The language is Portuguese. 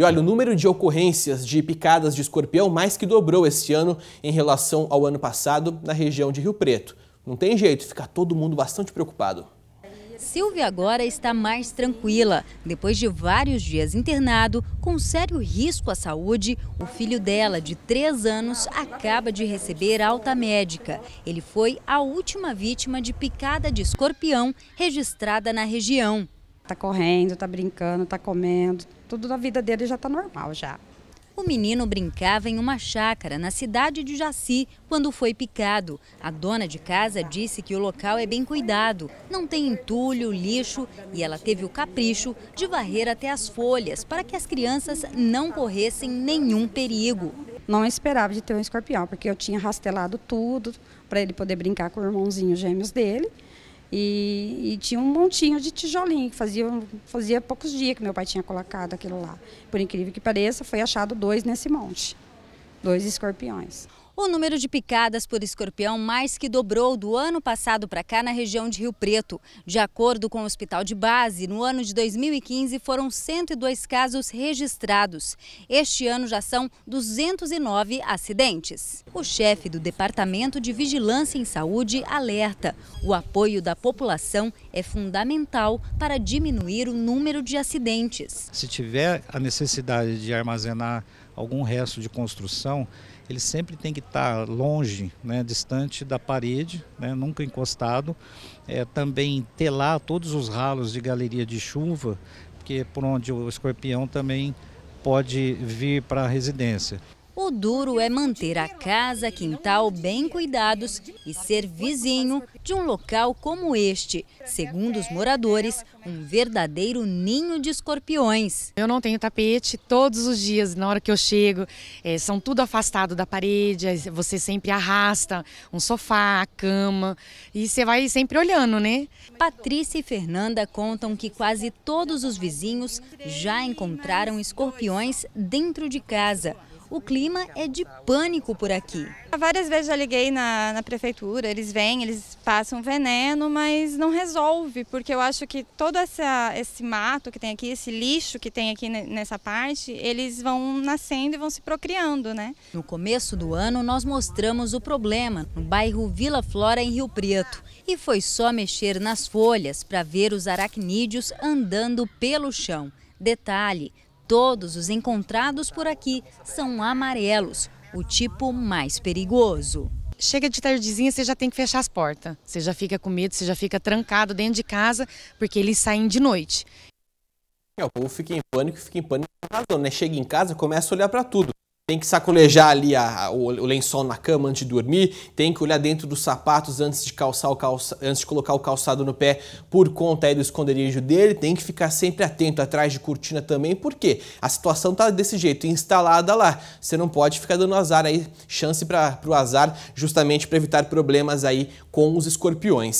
E olha, o número de ocorrências de picadas de escorpião mais que dobrou este ano em relação ao ano passado na região de Rio Preto. Não tem jeito, fica todo mundo bastante preocupado. Silvia agora está mais tranquila. Depois de vários dias internado, com sério risco à saúde, o filho dela, de 3 anos, acaba de receber alta médica. Ele foi a última vítima de picada de escorpião registrada na região tá correndo, tá brincando, tá comendo. Tudo da vida dele já tá normal já. O menino brincava em uma chácara na cidade de Jaci quando foi picado. A dona de casa disse que o local é bem cuidado, não tem entulho, lixo e ela teve o capricho de varrer até as folhas para que as crianças não corressem nenhum perigo. Não esperava de ter um escorpião, porque eu tinha rastelado tudo para ele poder brincar com o irmãozinho gêmeos dele. E, e, tinha um montinho de tijolinho que fazia, fazia poucos dias que meu pai tinha colocado aquilo lá. Por incrível que pareça, foi achado dois nesse monte. Dois escorpiões. O número de picadas por escorpião mais que dobrou do ano passado para cá na região de Rio Preto. De acordo com o Hospital de Base, no ano de 2015 foram 102 casos registrados. Este ano já são 209 acidentes. O chefe do Departamento de Vigilância em Saúde alerta: o apoio da população é fundamental para diminuir o número de acidentes. Se tiver a necessidade de armazenar algum resto de construção, ele sempre tem que estar longe, né, distante da parede, né, nunca encostado. É, também telar todos os ralos de galeria de chuva, porque por onde o escorpião também pode vir para a residência. O duro é manter a casa, quintal bem cuidados e ser vizinho de um local como este, segundo os moradores, um verdadeiro ninho de escorpiões. Eu não tenho tapete todos os dias, na hora que eu chego, é, são tudo afastado da parede, você sempre arrasta um sofá, a cama, e você vai sempre olhando, né? Patrícia e Fernanda contam que quase todos os vizinhos já encontraram escorpiões dentro de casa. O clima é de pânico por aqui. Várias vezes já liguei na, na prefeitura, eles vêm, eles passam veneno, mas não resolve, porque eu acho que todo essa, esse mato que tem aqui, esse lixo que tem aqui nessa parte, eles vão nascendo e vão se procriando, né? No começo do ano, nós mostramos o problema no bairro Vila Flora, em Rio Preto. E foi só mexer nas folhas para ver os aracnídeos andando pelo chão. Detalhe, Todos os encontrados por aqui são amarelos, o tipo mais perigoso. Chega de tardezinha, você já tem que fechar as portas. Você já fica com medo, você já fica trancado dentro de casa, porque eles saem de noite. É, o povo fica em pânico, fica em pânico com né? Chega em casa, começa a olhar para tudo tem que sacolejar ali a, a, o, o, lençol na cama antes de dormir, tem que olhar dentro dos sapatos antes de calçar o calça, antes de colocar o calçado no pé por conta aí do esconderijo dele, tem que ficar sempre atento atrás de cortina também, porque a situação tá desse jeito, instalada lá. Você não pode ficar dando azar aí, chance para o azar, justamente para evitar problemas aí com os escorpiões.